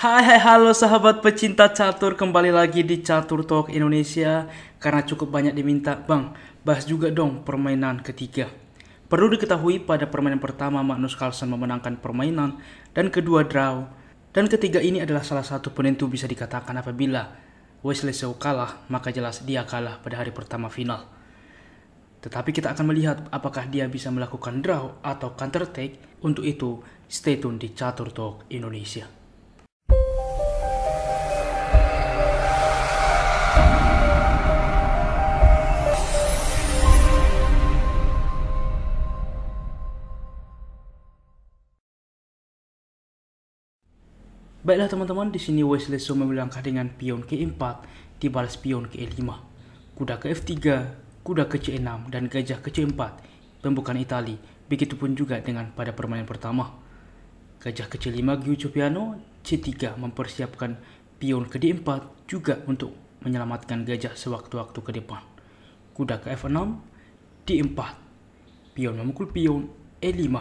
Hai hai halo sahabat pecinta catur kembali lagi di Catur Talk Indonesia karena cukup banyak diminta Bang bahas juga dong permainan ketiga. Perlu diketahui pada permainan pertama Magnus Carlsen memenangkan permainan dan kedua draw dan ketiga ini adalah salah satu penentu bisa dikatakan apabila Wesley Seo kalah maka jelas dia kalah pada hari pertama final. Tetapi kita akan melihat apakah dia bisa melakukan draw atau counter take. Untuk itu, stay tune di Catur Talk Indonesia. Baiklah teman-teman, di sini Wesley Soma melangkah dengan pion ke 4 dibalas pion ke 5 kuda ke F3, kuda ke C6, dan gajah ke C4, pembukaan Itali, begitupun juga dengan pada permainan pertama. Gajah ke C5 Giuccio Piano, C3 mempersiapkan pion ke D4 juga untuk menyelamatkan gajah sewaktu-waktu ke depan. Kuda ke F6, D4, pion memukul pion, E5,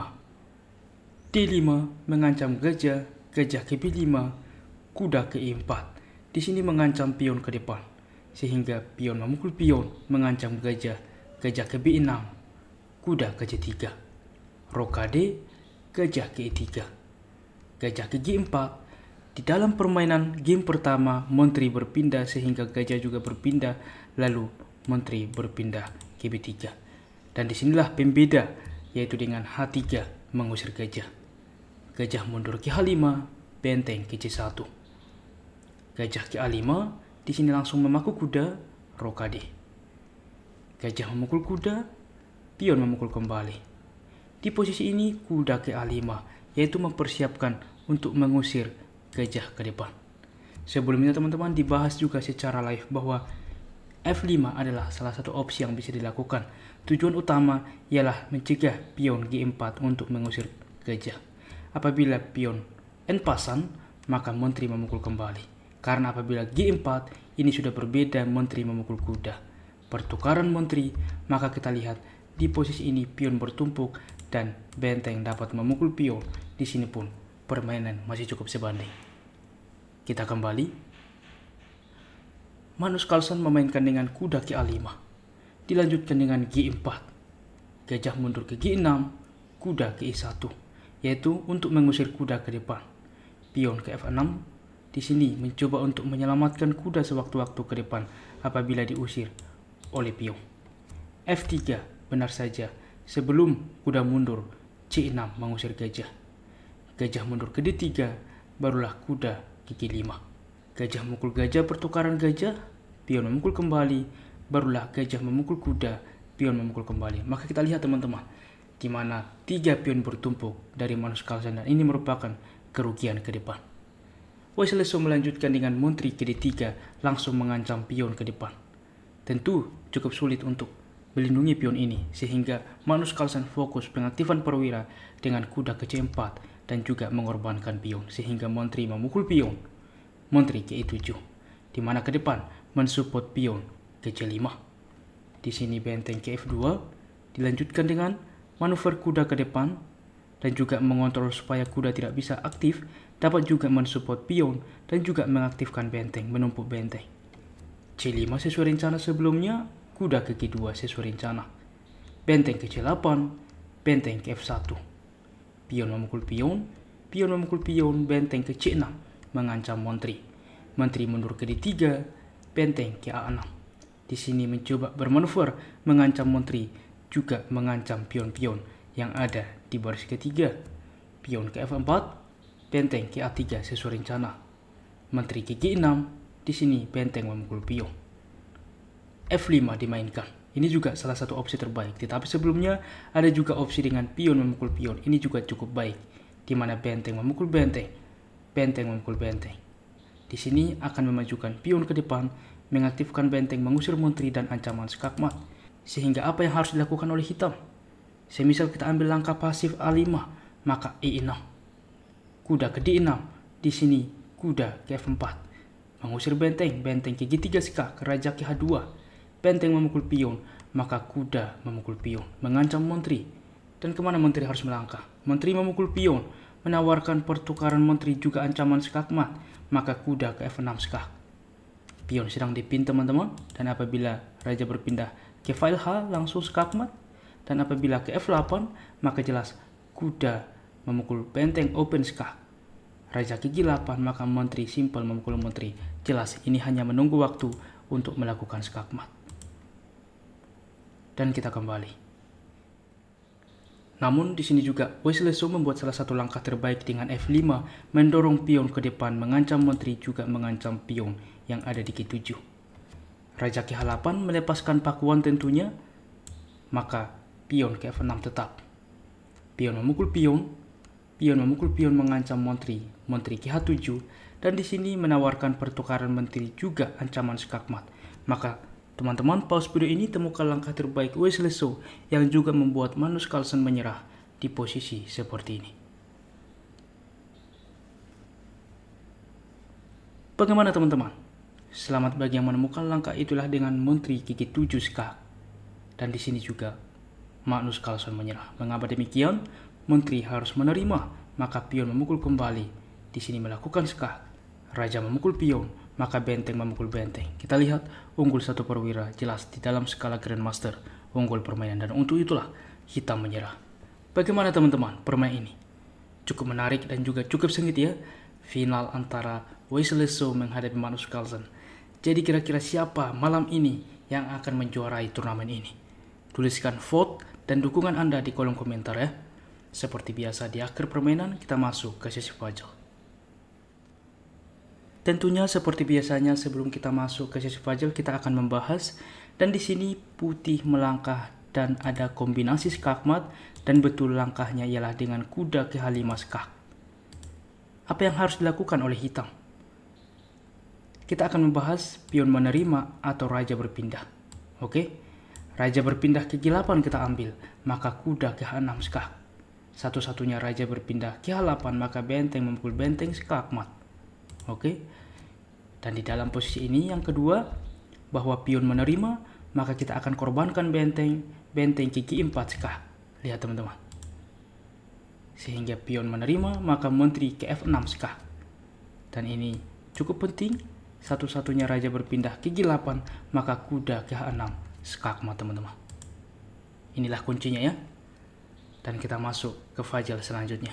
D5 mengancam gajah gajah ke B5, kuda ke E4. Di sini mengancam pion ke depan, sehingga pion memukul pion mengancam gajah, gajah ke B6, kuda ke C3. Rokade, gajah ke E3. Gajah ke G4, di dalam permainan game pertama, menteri berpindah sehingga gajah juga berpindah, lalu menteri berpindah ke B3. Dan disinilah pembeda, yaitu dengan H3 mengusir gajah gajah mundur ke H5, benteng ke C1. Gajah ke A5 di sini langsung memaku kuda, rokade. Gajah memukul kuda, pion memukul kembali. Di posisi ini kuda ke A5 yaitu mempersiapkan untuk mengusir gajah ke depan. Sebelumnya teman-teman dibahas juga secara live bahwa F5 adalah salah satu opsi yang bisa dilakukan. Tujuan utama ialah mencegah pion G4 untuk mengusir gajah. Apabila pion n pasang, maka menteri memukul kembali. Karena apabila G4 ini sudah berbeda menteri memukul kuda. Pertukaran menteri, maka kita lihat di posisi ini pion bertumpuk dan benteng dapat memukul pion. Di sini pun permainan masih cukup sebanding. Kita kembali. Manus Carlsen memainkan dengan kuda ke A5. Dilanjutkan dengan G4. Gajah mundur ke G6, kuda ke E1 yaitu untuk mengusir kuda ke depan. Pion ke F6 di sini mencoba untuk menyelamatkan kuda sewaktu-waktu ke depan apabila diusir oleh pion. F3 benar saja sebelum kuda mundur C6 mengusir gajah. Gajah mundur ke D3 barulah kuda ke G5. Gajah memukul gajah pertukaran gajah, pion memukul kembali, barulah gajah memukul kuda, pion memukul kembali. Maka kita lihat teman-teman, di mana tiga pion bertumpuk dari Manus kalsen dan ini merupakan kerugian ke depan. Wesley melanjutkan dengan Montri ke tiga 3 langsung mengancam pion ke depan. Tentu cukup sulit untuk melindungi pion ini sehingga Manus kalsen fokus pengaktifan perwira dengan kuda ke C4 dan juga mengorbankan pion sehingga Montri memukul pion. Montri ke 7 di mana ke depan mensupport pion ke C5. Di sini benteng ke F2 dilanjutkan dengan manuver kuda ke depan, dan juga mengontrol supaya kuda tidak bisa aktif, dapat juga mensupport pion dan juga mengaktifkan benteng, menumpuk benteng. C5 sesuai rencana sebelumnya, kuda ke G2 sesuai rencana. Benteng ke C8, benteng ke F1. Pion memukul pion, pion memukul pion, benteng ke C6, mengancam menteri. Menteri mundur ke D3, benteng ke A6. Di sini mencoba bermanuver mengancam menteri juga mengancam pion-pion yang ada di baris ketiga, pion ke F4, benteng ke A3 sesuai rencana. Menteri ke G6, di sini benteng memukul pion. F5 dimainkan. Ini juga salah satu opsi terbaik, tetapi sebelumnya ada juga opsi dengan pion memukul pion. Ini juga cukup baik, di mana benteng memukul benteng, benteng memukul benteng. Di sini akan memajukan pion ke depan, mengaktifkan benteng mengusir menteri dan ancaman skakmat sehingga apa yang harus dilakukan oleh hitam? Semisal kita ambil langkah pasif A5, maka E6. Kuda ke D6, di sini kuda ke F4. Mengusir benteng, benteng ke G3 sekah, ke raja ke H2. Benteng memukul pion, maka kuda memukul pion, mengancam menteri. Dan kemana menteri harus melangkah? Menteri memukul pion, menawarkan pertukaran menteri juga ancaman skakmat, maka kuda ke F6 skak. Pion sedang dipin teman-teman, dan apabila raja berpindah ke file H langsung skakmat dan apabila ke F8 maka jelas kuda memukul benteng open skak. Raja ke G8 maka menteri simpel memukul menteri. Jelas ini hanya menunggu waktu untuk melakukan skakmat. Dan kita kembali. Namun di sini juga Wesley So membuat salah satu langkah terbaik dengan F5 mendorong pion ke depan mengancam menteri juga mengancam pion yang ada di G7. Raja K8 melepaskan pakuan tentunya, maka pion ke F6 tetap. Pion memukul pion, pion memukul pion mengancam menteri, menteri K7, dan di sini menawarkan pertukaran menteri juga ancaman skakmat. Maka Teman-teman, pause video ini temukan langkah terbaik Wesley So yang juga membuat Magnus Carlsen menyerah di posisi seperti ini. Bagaimana teman-teman? Selamat bagi yang menemukan langkah itulah dengan Menteri Kiki tujuh Dan di sini juga, Magnus Carlson menyerah. Mengapa demikian? Menteri harus menerima, maka pion memukul kembali. Di sini melakukan skak. Raja memukul pion, maka benteng memukul benteng. Kita lihat, unggul satu perwira jelas di dalam skala Grandmaster. Unggul permainan dan untuk itulah, kita menyerah. Bagaimana teman-teman permainan ini? Cukup menarik dan juga cukup sengit ya. Final antara Wesley Shaw menghadapi Magnus Carlsen jadi kira-kira siapa malam ini yang akan menjuarai turnamen ini? Tuliskan vote dan dukungan Anda di kolom komentar ya. Seperti biasa di akhir permainan kita masuk ke sesi puzzle. Tentunya seperti biasanya sebelum kita masuk ke sesi puzzle kita akan membahas dan di sini putih melangkah dan ada kombinasi skakmat dan betul langkahnya ialah dengan kuda ke H5 Apa yang harus dilakukan oleh hitam? kita akan membahas pion menerima atau raja berpindah. Oke, raja berpindah ke G8 kita ambil, maka kuda ke H6 skak. Satu-satunya raja berpindah ke H8, maka benteng memukul benteng skak mat. Oke, dan di dalam posisi ini yang kedua, bahwa pion menerima, maka kita akan korbankan benteng, benteng ke G4 skak. Lihat teman-teman. Sehingga pion menerima, maka menteri ke F6 skak. Dan ini cukup penting satu-satunya raja berpindah ke G8, maka kuda ke H6. Skakma, teman-teman. Inilah kuncinya ya. Dan kita masuk ke fajal selanjutnya.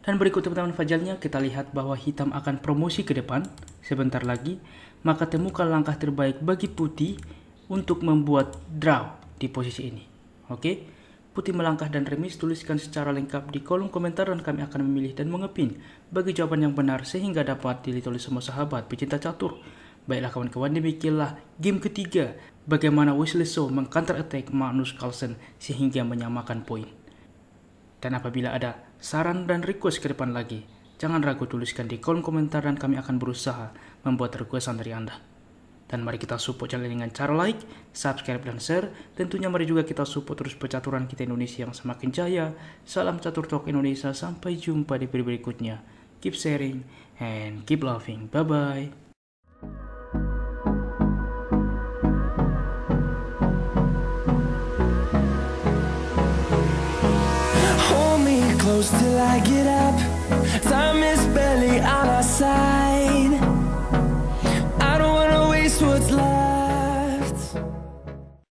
Dan berikut teman-teman fajalnya kita lihat bahwa hitam akan promosi ke depan sebentar lagi, maka temukan langkah terbaik bagi putih untuk membuat draw di posisi ini. Oke. Okay? Putih Melangkah dan Remis tuliskan secara lengkap di kolom komentar dan kami akan memilih dan mengepin bagi jawaban yang benar sehingga dapat dilihat oleh semua sahabat pecinta catur. Baiklah kawan-kawan, demikianlah game ketiga bagaimana Wesley So mengcounter attack Magnus Carlsen sehingga menyamakan poin. Dan apabila ada saran dan request ke depan lagi, jangan ragu tuliskan di kolom komentar dan kami akan berusaha membuat requestan dari Anda. Dan mari kita support channel ini dengan cara like, subscribe, dan share. Tentunya mari juga kita support terus percaturan kita Indonesia yang semakin jaya. Salam catur talk Indonesia, sampai jumpa di video berikutnya. Keep sharing and keep laughing. Bye-bye. till I get up Time is barely on our side